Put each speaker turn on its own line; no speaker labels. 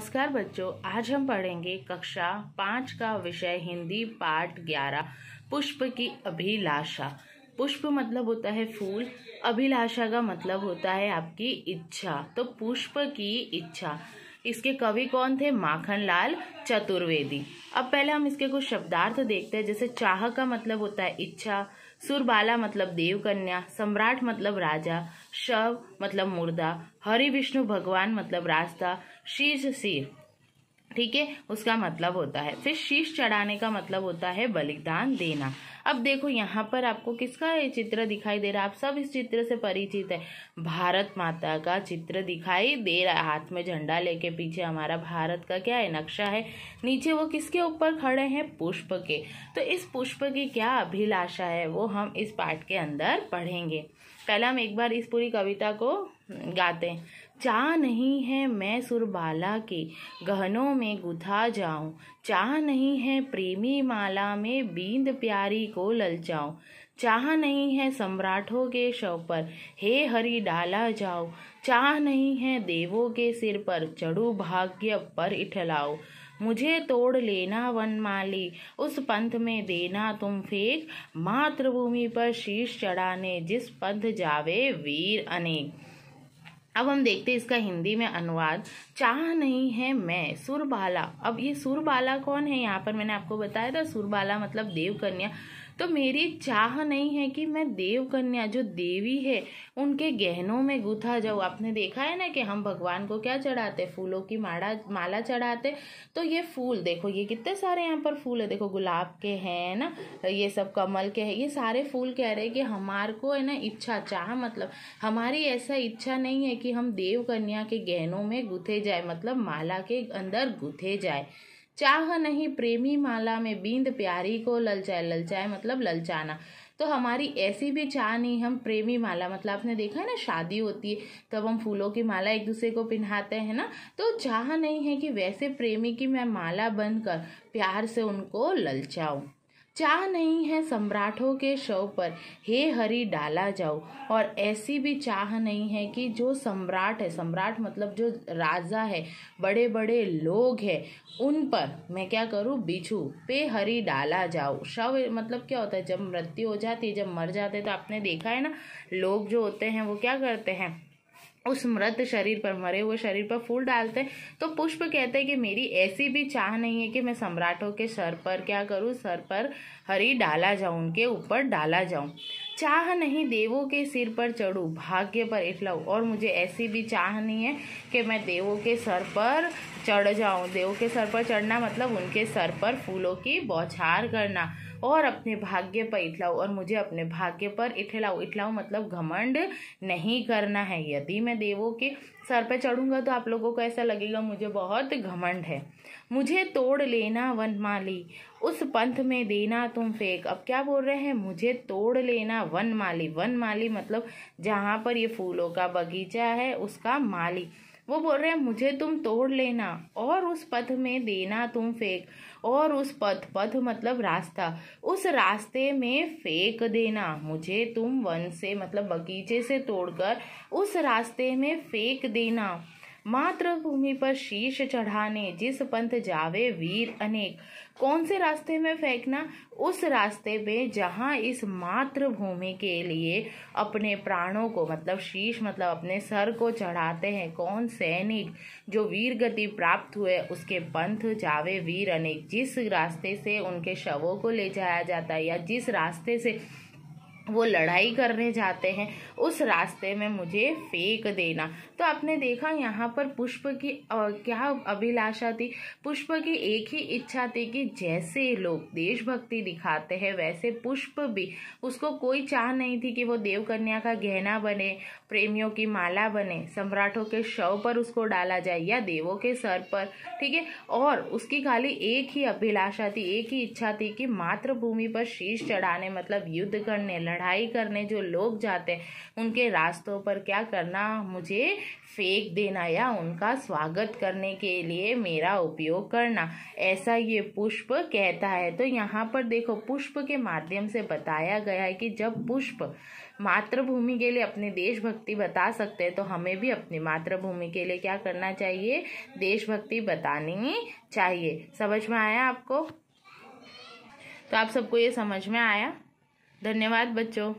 नमस्कार बच्चों आज हम पढ़ेंगे कक्षा पाँच का विषय हिंदी पार्ट ग्यारह पुष्प की अभिलाषा पुष्प मतलब होता है फूल अभिलाषा का मतलब होता है आपकी इच्छा तो पुष्प की इच्छा इसके कवि कौन थे माखनलाल चतुर्वेदी अब पहले हम इसके कुछ शब्दार्थ देखते हैं जैसे चाह का मतलब होता है इच्छा सुरबाला मतलब देवकन्या सम्राट मतलब राजा शव मतलब मुर्दा हरि विष्णु भगवान मतलब रास्ता शीर्ष सिर ठीक है उसका मतलब होता है फिर शीश चढ़ाने का मतलब होता है बलिदान देना अब देखो यहाँ पर आपको किसका ये चित्र दिखाई दे रहा है आप सब इस चित्र से परिचित है भारत माता का चित्र दिखाई दे रहा है हाथ में झंडा लेके पीछे हमारा भारत का क्या है नक्शा है नीचे वो किसके ऊपर खड़े हैं पुष्प के तो इस पुष्प की क्या अभिलाषा है वो हम इस पाठ के अंदर पढ़ेंगे पहले हम एक बार इस पूरी कविता को गाते हैं चाह नहीं है मैं सुरबाला के गहनों में गुथा जाऊं चाह नहीं है प्रेमी माला में बींद प्यारी को ललचाऊं चाह नहीं है सम्राटों के शव पर हे हरी डाला जाओ चाह नहीं है देवों के सिर पर चढ़ू भाग्य पर इठलाओ मुझे तोड़ लेना वन माली उस पंथ में देना तुम फेंक मातृभूमि पर शीश चढ़ाने जिस पंथ जावे वीर अनेक अब हम देखते हैं इसका हिंदी में अनुवाद चाह नहीं है मैं सुरबाला अब ये सुरबाला कौन है यहाँ पर मैंने आपको बताया था सुरबाला मतलब देव कन्या तो मेरी चाह नहीं है कि मैं देव कन्या जो देवी है उनके गहनों में गुथा जाऊँ आपने देखा है ना कि हम भगवान को क्या चढ़ाते फूलों की माड़ा माला चढ़ाते तो ये फूल देखो ये कितने सारे यहाँ पर फूल है देखो गुलाब के हैं ना ये सब कमल के हैं ये सारे फूल कह रहे हैं कि हमार को है ना इच्छा चाह मतलब हमारी ऐसा इच्छा नहीं है कि हम देव कन्या के गहनों में गुथे जाए मतलब माला के अंदर गुथे जाए चाह नहीं प्रेमी माला में बींद प्यारी को ललचाए ललचाए मतलब ललचाना तो हमारी ऐसी भी चाह नहीं हम प्रेमी माला मतलब आपने देखा है ना शादी होती है तब हम फूलों की माला एक दूसरे को पहनाते हैं ना तो चाह नहीं है कि वैसे प्रेमी की मैं माला बनकर प्यार से उनको ललचाऊँ चाह नहीं है सम्राटों के शव पर हे हरि डाला जाओ और ऐसी भी चाह नहीं है कि जो सम्राट है सम्राट मतलब जो राजा है बड़े बड़े लोग हैं उन पर मैं क्या करूँ बिछू पे हरि डाला जाओ शव मतलब क्या होता है जब मृत्यु हो जाती है जब मर जाते तो आपने देखा है ना लोग जो होते हैं वो क्या करते हैं उस मृत शरीर पर मरे हुए शरीर पर फूल डालते तो पुष्प कहते हैं कि मेरी ऐसी भी चाह नहीं है कि मैं सम्राटों के सर पर क्या करूं सर पर हरी डाला जाऊं उनके ऊपर डाला जाऊं चाह नहीं देवों के सिर पर चढ़ू भाग्य पर એટલા और मुझे ऐसी भी चाह नहीं है कि मैं देवों के सर पर चढ़ जाऊं देवों के सर पर चढ़ना मतलब उनके सर पर फूलों की बौछार करना और अपने भाग्य पर इठलाओ और मुझे अपने भाग्य पर इठलाओ इठलाओ मतलब घमंड नहीं करना है यदि मैं देवों के सर पे चढ़ूंगा तो आप लोगों को ऐसा लगेगा मुझे बहुत घमंड है मुझे तोड़ लेना वन माली उस पंथ में देना तुम फेंक अब क्या बोल रहे हैं मुझे तोड़ लेना वन माली वन माली मतलब जहाँ पर ये फूलों का बगीचा है उसका माली वो बोल रहे हैं मुझे तुम तोड़ लेना और उस पथ में देना तुम फेंक और उस पथ पथ मतलब रास्ता उस रास्ते में फेंक देना मुझे तुम वन से मतलब बगीचे से तोड़कर उस रास्ते में फेंक देना मातृभूमि पर शीश चढ़ाने जिस पंथ जावे वीर अनेक कौन से रास्ते में फेंकना उस रास्ते में जहाँ इस मातृभूमि के लिए अपने प्राणों को मतलब शीश मतलब अपने सर को चढ़ाते हैं कौन सैनिक जो वीर गति प्राप्त हुए उसके पंथ जावे वीर अनेक जिस रास्ते से उनके शवों को ले जाया जाता है या जिस रास्ते से वो लड़ाई करने जाते हैं उस रास्ते में मुझे फेंक देना तो आपने देखा यहाँ पर पुष्प की आ, क्या अभिलाषा थी पुष्प की एक ही इच्छा थी कि जैसे लोग देशभक्ति दिखाते हैं वैसे पुष्प भी उसको कोई चाह नहीं थी कि वो देवकन्या का गहना बने प्रेमियों की माला बने सम्राटों के शव पर उसको डाला जाए या देवों के सर पर ठीक है और उसकी खाली एक ही अभिलाषा थी एक ही इच्छा थी कि मातृभूमि पर शीश चढ़ाने मतलब युद्ध करने लड़ चढ़ाई करने जो लोग जाते हैं उनके रास्तों पर क्या करना मुझे फेंक देना या उनका स्वागत करने के लिए मेरा उपयोग करना ऐसा ये पुष्प कहता है तो यहाँ पर देखो पुष्प के माध्यम से बताया गया है कि जब पुष्प मातृभूमि के लिए अपनी देशभक्ति बता सकते हैं तो हमें भी अपनी मातृभूमि के लिए क्या करना चाहिए देशभक्ति बतानी चाहिए समझ में आया आपको तो आप सबको ये समझ में आया धन्यवाद बच्चों